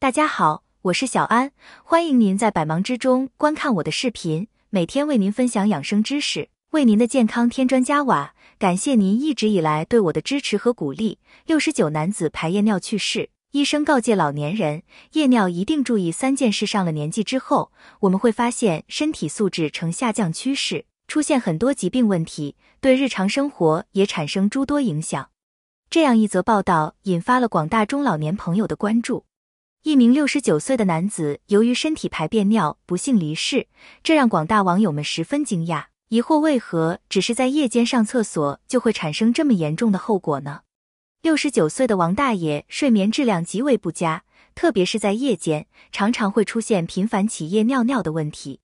大家好，我是小安，欢迎您在百忙之中观看我的视频，每天为您分享养生知识，为您的健康添砖加瓦。感谢您一直以来对我的支持和鼓励。六十九男子排夜尿去世，医生告诫老年人夜尿一定注意三件事。上了年纪之后，我们会发现身体素质呈下降趋势，出现很多疾病问题，对日常生活也产生诸多影响。这样一则报道引发了广大中老年朋友的关注。一名六十九岁的男子，由于身体排便尿，不幸离世，这让广大网友们十分惊讶，疑惑为何只是在夜间上厕所就会产生这么严重的后果呢？六十九岁的王大爷睡眠质量极为不佳，特别是在夜间，常常会出现频繁起夜尿尿的问题。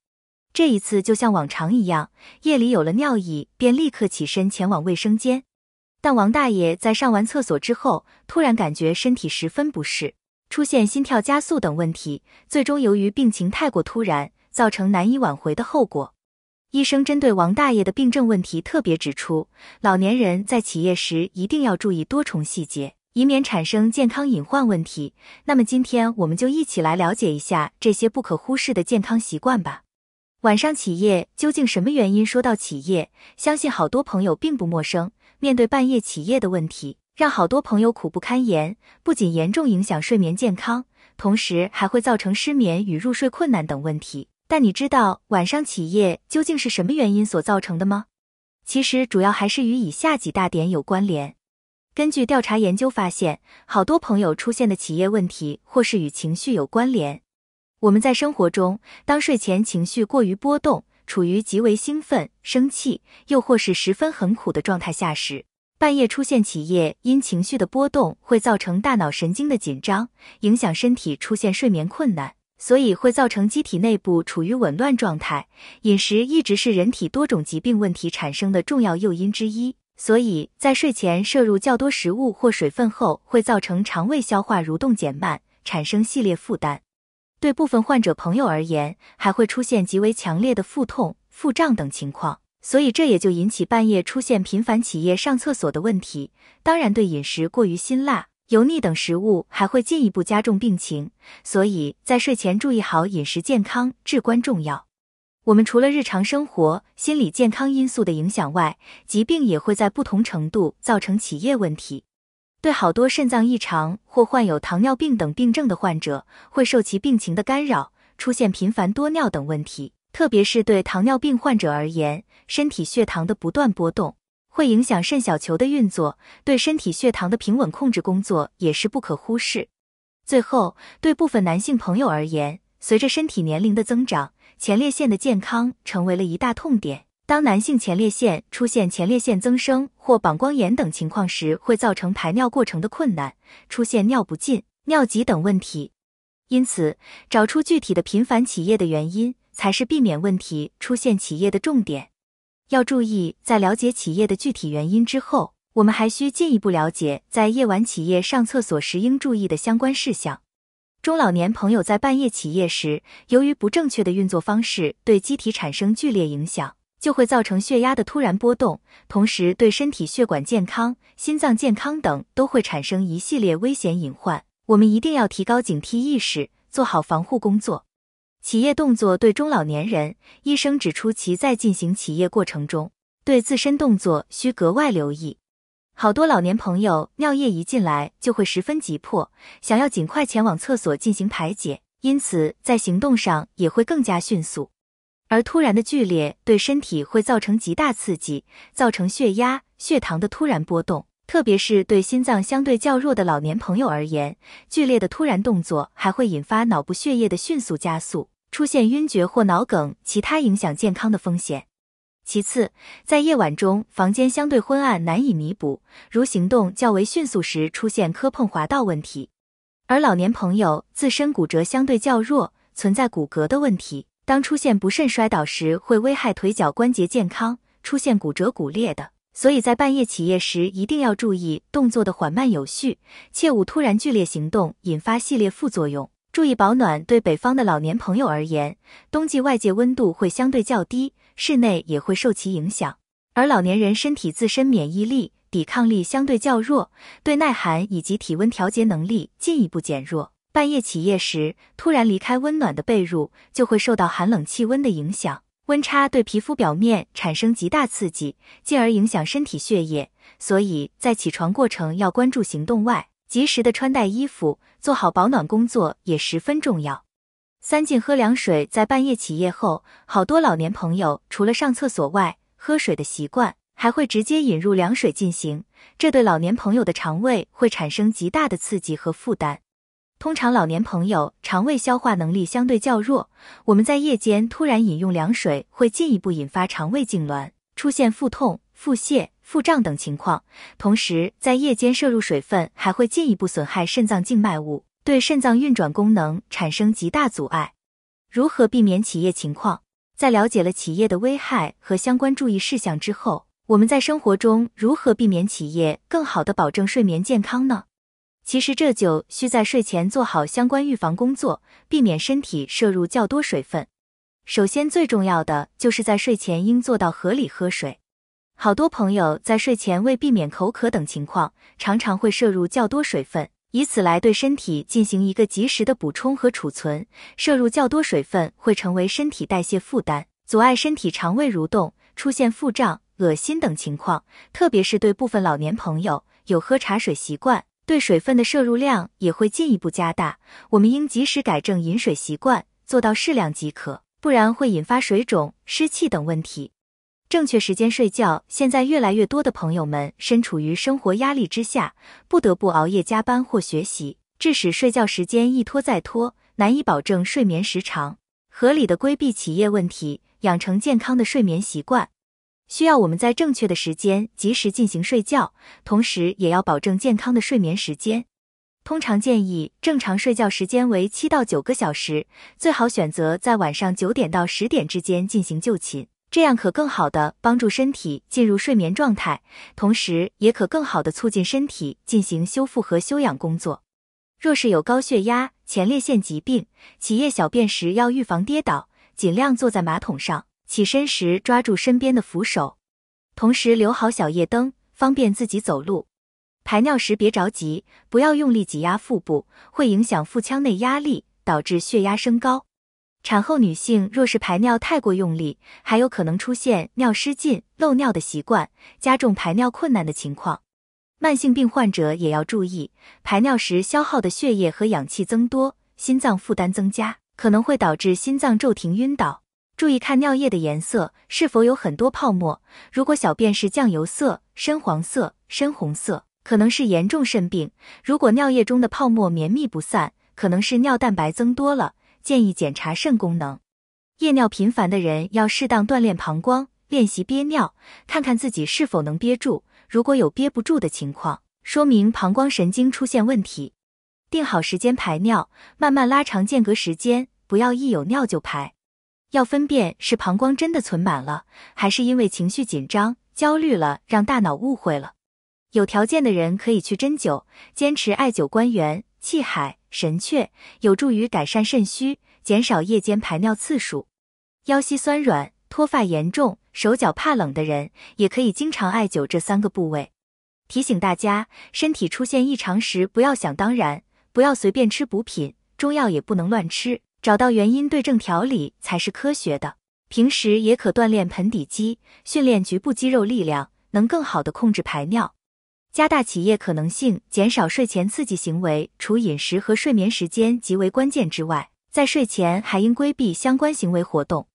这一次就像往常一样，夜里有了尿意便立刻起身前往卫生间，但王大爷在上完厕所之后，突然感觉身体十分不适。出现心跳加速等问题，最终由于病情太过突然，造成难以挽回的后果。医生针对王大爷的病症问题特别指出，老年人在起夜时一定要注意多重细节，以免产生健康隐患问题。那么今天我们就一起来了解一下这些不可忽视的健康习惯吧。晚上起夜究竟什么原因？说到起夜，相信好多朋友并不陌生。面对半夜起夜的问题。让好多朋友苦不堪言，不仅严重影响睡眠健康，同时还会造成失眠与入睡困难等问题。但你知道晚上起夜究竟是什么原因所造成的吗？其实主要还是与以下几大点有关联。根据调查研究发现，好多朋友出现的起夜问题，或是与情绪有关联。我们在生活中，当睡前情绪过于波动，处于极为兴奋、生气，又或是十分很苦的状态下时，半夜出现起夜，因情绪的波动会造成大脑神经的紧张，影响身体出现睡眠困难，所以会造成机体内部处于紊乱状态。饮食一直是人体多种疾病问题产生的重要诱因之一，所以在睡前摄入较多食物或水分后，会造成肠胃消化蠕动减慢，产生系列负担。对部分患者朋友而言，还会出现极为强烈的腹痛、腹胀等情况。所以这也就引起半夜出现频繁起夜上厕所的问题。当然，对饮食过于辛辣、油腻等食物还会进一步加重病情。所以在睡前注意好饮食健康至关重要。我们除了日常生活、心理健康因素的影响外，疾病也会在不同程度造成起夜问题。对好多肾脏异常或患有糖尿病等病症的患者，会受其病情的干扰，出现频繁多尿等问题。特别是对糖尿病患者而言，身体血糖的不断波动会影响肾小球的运作，对身体血糖的平稳控制工作也是不可忽视。最后，对部分男性朋友而言，随着身体年龄的增长，前列腺的健康成为了一大痛点。当男性前列腺出现前列腺增生或膀胱炎等情况时，会造成排尿过程的困难，出现尿不尽、尿急等问题。因此，找出具体的频繁起夜的原因。才是避免问题出现企业的重点。要注意，在了解企业的具体原因之后，我们还需进一步了解在夜晚企业上厕所时应注意的相关事项。中老年朋友在半夜起夜时，由于不正确的运作方式对机体产生剧烈影响，就会造成血压的突然波动，同时对身体血管健康、心脏健康等都会产生一系列危险隐患。我们一定要提高警惕意识，做好防护工作。起夜动作对中老年人，医生指出其在进行起夜过程中，对自身动作需格外留意。好多老年朋友尿液一进来就会十分急迫，想要尽快前往厕所进行排解，因此在行动上也会更加迅速。而突然的剧烈对身体会造成极大刺激，造成血压、血糖的突然波动，特别是对心脏相对较弱的老年朋友而言，剧烈的突然动作还会引发脑部血液的迅速加速。出现晕厥或脑梗其他影响健康的风险。其次，在夜晚中，房间相对昏暗，难以弥补，如行动较为迅速时出现磕碰滑道问题。而老年朋友自身骨折相对较弱，存在骨骼的问题，当出现不慎摔倒时，会危害腿脚关节健康，出现骨折骨裂的。所以在半夜起夜时，一定要注意动作的缓慢有序，切勿突然剧烈行动，引发系列副作用。注意保暖，对北方的老年朋友而言，冬季外界温度会相对较低，室内也会受其影响。而老年人身体自身免疫力、抵抗力相对较弱，对耐寒以及体温调节能力进一步减弱。半夜起夜时，突然离开温暖的被褥，就会受到寒冷气温的影响，温差对皮肤表面产生极大刺激，进而影响身体血液。所以在起床过程要关注行动外。及时的穿戴衣服，做好保暖工作也十分重要。三禁喝凉水，在半夜起夜后，好多老年朋友除了上厕所外，喝水的习惯还会直接引入凉水进行，这对老年朋友的肠胃会产生极大的刺激和负担。通常老年朋友肠胃消化能力相对较弱，我们在夜间突然饮用凉水，会进一步引发肠胃痉挛，出现腹痛、腹泻。腹胀等情况，同时在夜间摄入水分还会进一步损害肾脏静脉物，对肾脏运转功能产生极大阻碍。如何避免起夜情况？在了解了起夜的危害和相关注意事项之后，我们在生活中如何避免起夜，更好的保证睡眠健康呢？其实这就需在睡前做好相关预防工作，避免身体摄入较多水分。首先最重要的就是在睡前应做到合理喝水。好多朋友在睡前为避免口渴等情况，常常会摄入较多水分，以此来对身体进行一个及时的补充和储存。摄入较多水分会成为身体代谢负担，阻碍身体肠胃蠕动，出现腹胀、恶心等情况。特别是对部分老年朋友有喝茶水习惯，对水分的摄入量也会进一步加大。我们应及时改正饮水习惯，做到适量即可，不然会引发水肿、湿气等问题。正确时间睡觉。现在越来越多的朋友们身处于生活压力之下，不得不熬夜加班或学习，致使睡觉时间一拖再拖，难以保证睡眠时长。合理的规避起夜问题，养成健康的睡眠习惯，需要我们在正确的时间及时进行睡觉，同时也要保证健康的睡眠时间。通常建议正常睡觉时间为七到九个小时，最好选择在晚上九点到十点之间进行就寝。这样可更好的帮助身体进入睡眠状态，同时也可更好的促进身体进行修复和休养工作。若是有高血压、前列腺疾病，起夜小便时要预防跌倒，尽量坐在马桶上，起身时抓住身边的扶手，同时留好小夜灯，方便自己走路。排尿时别着急，不要用力挤压腹部，会影响腹腔内压力，导致血压升高。产后女性若是排尿太过用力，还有可能出现尿失禁、漏尿的习惯，加重排尿困难的情况。慢性病患者也要注意，排尿时消耗的血液和氧气增多，心脏负担增加，可能会导致心脏骤停、晕倒。注意看尿液的颜色，是否有很多泡沫。如果小便是酱油色、深黄色、深红色，可能是严重肾病；如果尿液中的泡沫绵密不散，可能是尿蛋白增多了。建议检查肾功能，夜尿频繁的人要适当锻炼膀胱，练习憋尿，看看自己是否能憋住。如果有憋不住的情况，说明膀胱神经出现问题。定好时间排尿，慢慢拉长间隔时间，不要一有尿就排。要分辨是膀胱真的存满了，还是因为情绪紧张、焦虑了，让大脑误会了。有条件的人可以去针灸，坚持艾灸关元。气海、神阙有助于改善肾虚，减少夜间排尿次数。腰膝酸软、脱发严重、手脚怕冷的人，也可以经常艾灸这三个部位。提醒大家，身体出现异常时，不要想当然，不要随便吃补品，中药也不能乱吃，找到原因对症调理才是科学的。平时也可锻炼盆底肌，训练局部肌肉力量，能更好的控制排尿。加大企业可能性，减少睡前刺激行为。除饮食和睡眠时间极为关键之外，在睡前还应规避相关行为活动。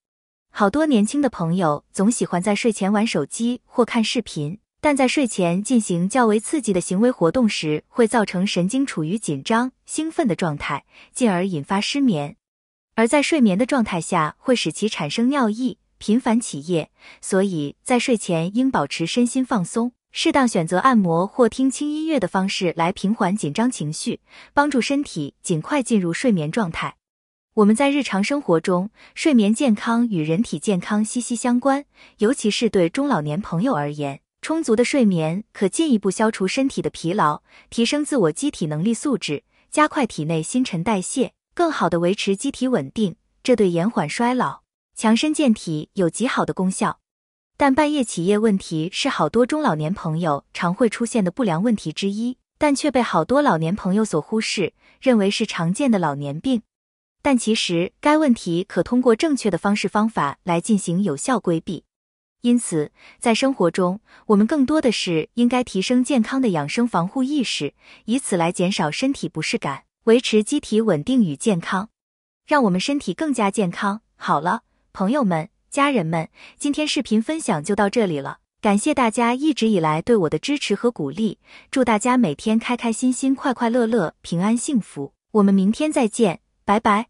好多年轻的朋友总喜欢在睡前玩手机或看视频，但在睡前进行较为刺激的行为活动时，会造成神经处于紧张、兴奋的状态，进而引发失眠。而在睡眠的状态下，会使其产生尿意、频繁起夜，所以在睡前应保持身心放松。适当选择按摩或听轻音乐的方式来平缓紧张情绪，帮助身体尽快进入睡眠状态。我们在日常生活中，睡眠健康与人体健康息息相关，尤其是对中老年朋友而言，充足的睡眠可进一步消除身体的疲劳，提升自我机体能力素质，加快体内新陈代谢，更好的维持机体稳定，这对延缓衰老、强身健体有极好的功效。但半夜起夜问题是好多中老年朋友常会出现的不良问题之一，但却被好多老年朋友所忽视，认为是常见的老年病。但其实该问题可通过正确的方式方法来进行有效规避。因此，在生活中，我们更多的是应该提升健康的养生防护意识，以此来减少身体不适感，维持机体稳定与健康，让我们身体更加健康。好了，朋友们。家人们，今天视频分享就到这里了，感谢大家一直以来对我的支持和鼓励，祝大家每天开开心心、快快乐乐、平安幸福，我们明天再见，拜拜。